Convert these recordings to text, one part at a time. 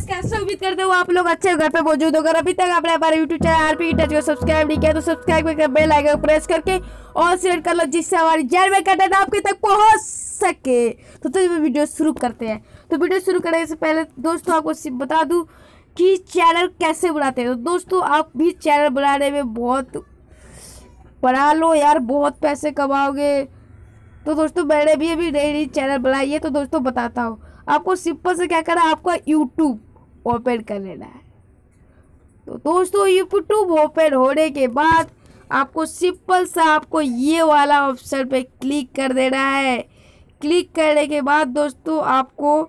कैसे उम्मीद करते हो आप लोग अच्छे घर पे मौजूद होकर अभी तक आपने हमारे यूट्यूब चैनल आरपी टच को सब्सक्राइब नहीं किया तो सब्सक्राइब करके बेल आइकन प्रेस करके और शेयर कर लो जिससे हमारी जैन में कंटेंट आपके तक पहुंच सके तो चलिए वीडियो शुरू करते हैं तो वीडियो शुरू करने से पहले दोस्तों आपको बता दूँ कि चैनल कैसे बनाते हैं तो दोस्तों आप भी चैनल बनाने में बहुत बना लो यार बहुत पैसे कमाओगे तो दोस्तों मैंने भी अभी नई नई चैनल बनाई है तो दोस्तों बताता हूँ आपको सिंपल से क्या करना है आपका यूट्यूब ओपन कर लेना है तो दोस्तों यूट्यूब ओपन होने के बाद आपको सिंपल सा आपको ये वाला ऑप्शन पे क्लिक कर देना है क्लिक करने के बाद दोस्तों आपको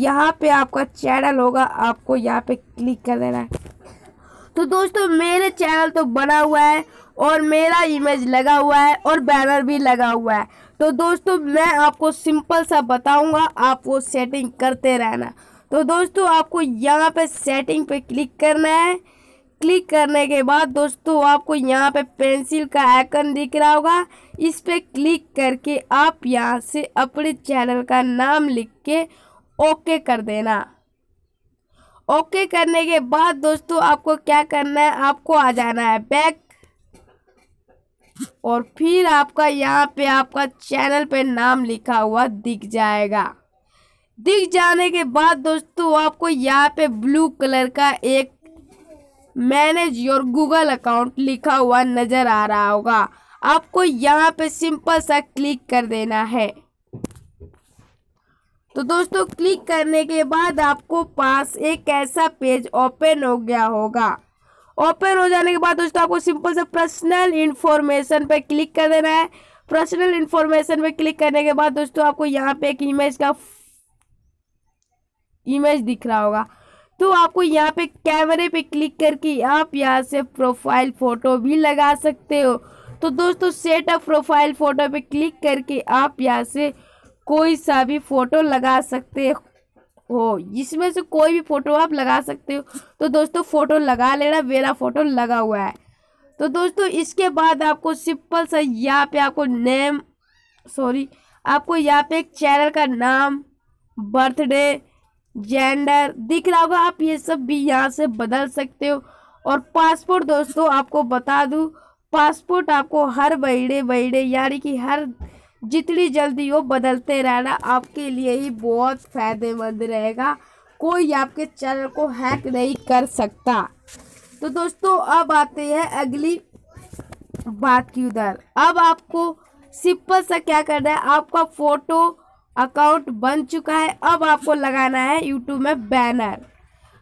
यहाँ पे आपका चैनल होगा आपको यहाँ पे क्लिक कर देना है तो दोस्तों मेरे चैनल तो बना हुआ है और मेरा इमेज लगा हुआ है और बैनर भी लगा हुआ है तो दोस्तों मैं आपको सिंपल सा बताऊंगा आप वो सेटिंग करते रहना तो दोस्तों आपको यहाँ पे सेटिंग पे क्लिक करना है क्लिक करने के बाद दोस्तों आपको यहाँ पे पेंसिल का आइकन दिख रहा होगा इस पर क्लिक करके आप यहाँ से अपने चैनल का नाम लिख के ओके कर देना ओके करने के बाद दोस्तों आपको क्या करना है आपको आ जाना है बैक और फिर आपका यहाँ पे आपका चैनल पे नाम लिखा हुआ दिख जाएगा दिख जाने के बाद दोस्तों आपको यहाँ पे ब्लू कलर का एक मैनेज योर गूगल अकाउंट लिखा हुआ नज़र आ रहा होगा आपको यहाँ पे सिंपल सा क्लिक कर देना है तो दोस्तों क्लिक करने के बाद आपको पास एक ऐसा पेज ओपन हो गया होगा ओपन हो जाने के बाद दोस्तों आपको सिंपल से पर्सनल इन्फॉर्मेशन पे क्लिक कर देना है पर्सनल इन्फॉर्मेशन पे क्लिक करने के बाद दोस्तों आपको यहाँ पे एक इमेज का इमेज दिख रहा होगा तो आपको यहाँ पे कैमरे पे क्लिक करके आप यहाँ से प्रोफाइल फ़ोटो भी लगा सकते हो तो दोस्तों सेटअप प्रोफाइल फ़ोटो पे क्लिक करके आप यहाँ से कोई सा भी फ़ोटो लगा सकते हो हो जिसमें से कोई भी फ़ोटो आप लगा सकते हो तो दोस्तों फ़ोटो लगा लेना मेरा फ़ोटो लगा हुआ है तो दोस्तों इसके बाद आपको सिंपल सा यहाँ पे आपको नेम सॉरी आपको यहाँ पे एक चैनल का नाम बर्थडे जेंडर दिख रहा होगा आप ये सब भी यहाँ से बदल सकते हो और पासपोर्ट दोस्तों आपको बता दूँ पासपोर्ट आपको हर बहड़े बहड़े यानी कि हर जितनी जल्दी हो बदलते रहना आपके लिए ही बहुत फ़ायदेमंद रहेगा कोई आपके चैनल को हैक नहीं कर सकता तो दोस्तों अब आते हैं अगली बात की उधर अब आपको सिंपल सा क्या करना है आपका फ़ोटो अकाउंट बन चुका है अब आपको लगाना है यूट्यूब में बैनर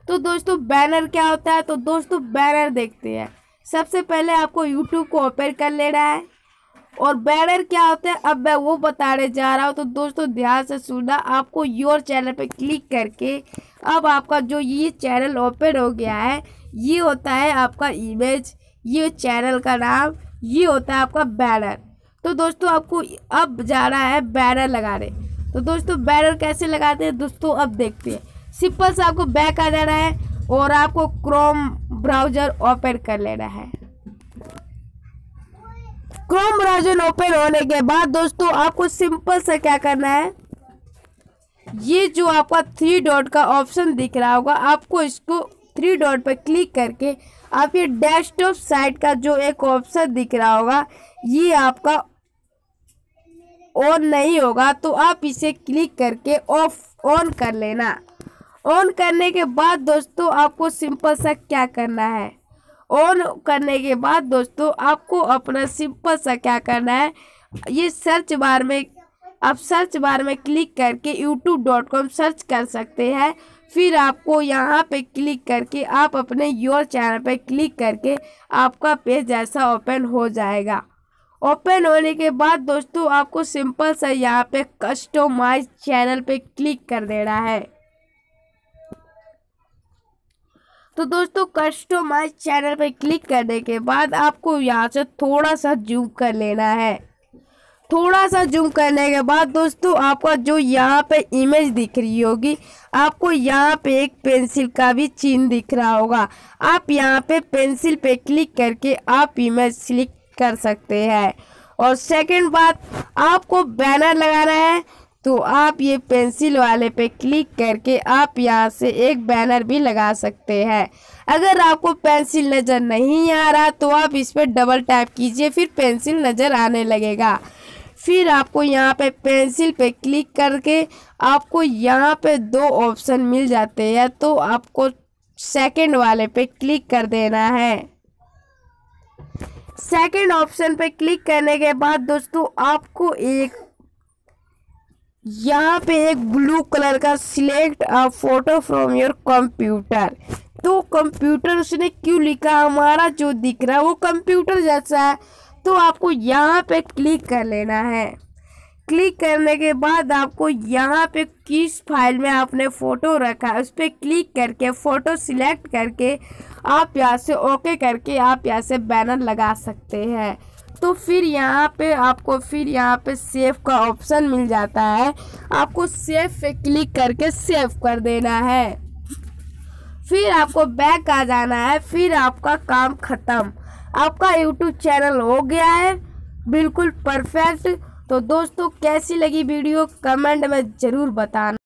तो दोस्तों बैनर क्या होता है तो दोस्तों बैनर देखते हैं सबसे पहले आपको यूट्यूब को ओपन कर लेना है और बैनर क्या होते हैं अब मैं वो बताने जा रहा हूँ तो दोस्तों ध्यान से सुनना आपको योर चैनल पे क्लिक करके अब आपका जो ये चैनल ओपन हो गया है ये होता है आपका इमेज ये चैनल का नाम ये होता है आपका बैनर तो दोस्तों आपको अब जाना है बैनर लगाने तो दोस्तों बैनर कैसे लगाते हैं दोस्तों अब देखते हैं सिंपल से आपको बैक आ जाना है और आपको क्रोम ब्राउज़र ओपन कर लेना है क्रोम ब्राउजर ओपन होने के बाद दोस्तों आपको सिंपल से क्या करना है ये जो आपका थ्री डॉट का ऑप्शन दिख रहा होगा आपको इसको थ्री डॉट पर क्लिक करके आप ये डेस्कटॉप साइट का जो एक ऑप्शन दिख रहा होगा ये आपका ऑन नहीं होगा तो आप इसे क्लिक करके ऑफ ऑन कर लेना ऑन करने के बाद दोस्तों आपको सिंपल सा क्या करना है ऑन करने के बाद दोस्तों आपको अपना सिंपल सा क्या करना है ये सर्च बार में आप सर्च बार में क्लिक करके youtube.com सर्च कर सकते हैं फिर आपको यहाँ पे क्लिक करके आप अपने योर चैनल पे क्लिक करके आपका पेज ऐसा ओपन हो जाएगा ओपन होने के बाद दोस्तों आपको सिंपल सा यहाँ पे कस्टोमाइज चैनल पे क्लिक कर देना है तो दोस्तों कस्टमाइज चैनल पर क्लिक करने के बाद आपको यहाँ से थोड़ा सा जूम कर लेना है थोड़ा सा जूम करने के बाद दोस्तों आपका जो यहाँ पे इमेज दिख रही होगी आपको यहाँ पे एक पेंसिल का भी चिन्ह दिख रहा होगा आप यहाँ पे पेंसिल पे क्लिक करके आप इमेज सिलेक्ट कर सकते हैं और सेकंड बात आपको बैनर लगाना है तो आप ये पेंसिल वाले पे क्लिक करके आप यहाँ से एक बैनर भी लगा सकते हैं अगर आपको पेंसिल नज़र नहीं आ रहा तो आप इस पर डबल टैप कीजिए फिर पेंसिल नज़र आने लगेगा फिर आपको यहाँ पे पेंसिल पे क्लिक करके आपको यहाँ पे दो ऑप्शन मिल जाते हैं तो आपको सेकंड वाले पे क्लिक कर देना है सेकंड ऑप्शन पे क्लिक करने के बाद दोस्तों आपको एक यहाँ पे एक ब्लू कलर का select a photo from your computer तो कंप्यूटर उसने क्यों लिखा हमारा जो दिख रहा है वो कंप्यूटर जैसा है तो आपको यहाँ पे क्लिक कर लेना है क्लिक करने के बाद आपको यहाँ पे किस फाइल में आपने फ़ोटो रखा है उस पर क्लिक करके फ़ोटो सिलेक्ट करके आप यहाँ से ओके करके आप यहाँ से बैनर लगा सकते हैं तो फिर यहाँ पे आपको फिर यहाँ पे सेव का ऑप्शन मिल जाता है आपको सेव पे क्लिक करके सेव कर देना है फिर आपको बैक आ जाना है फिर आपका काम ख़त्म आपका यूट्यूब चैनल हो गया है बिल्कुल परफेक्ट तो दोस्तों कैसी लगी वीडियो कमेंट में ज़रूर बताना